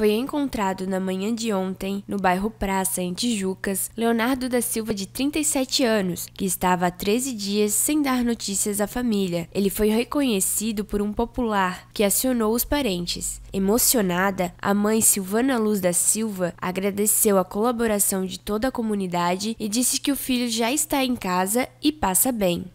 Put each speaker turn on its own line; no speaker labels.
foi encontrado na manhã de ontem, no bairro Praça, em Tijucas, Leonardo da Silva, de 37 anos, que estava há 13 dias sem dar notícias à família. Ele foi reconhecido por um popular que acionou os parentes. Emocionada, a mãe Silvana Luz da Silva agradeceu a colaboração de toda a comunidade e disse que o filho já está em casa e passa bem.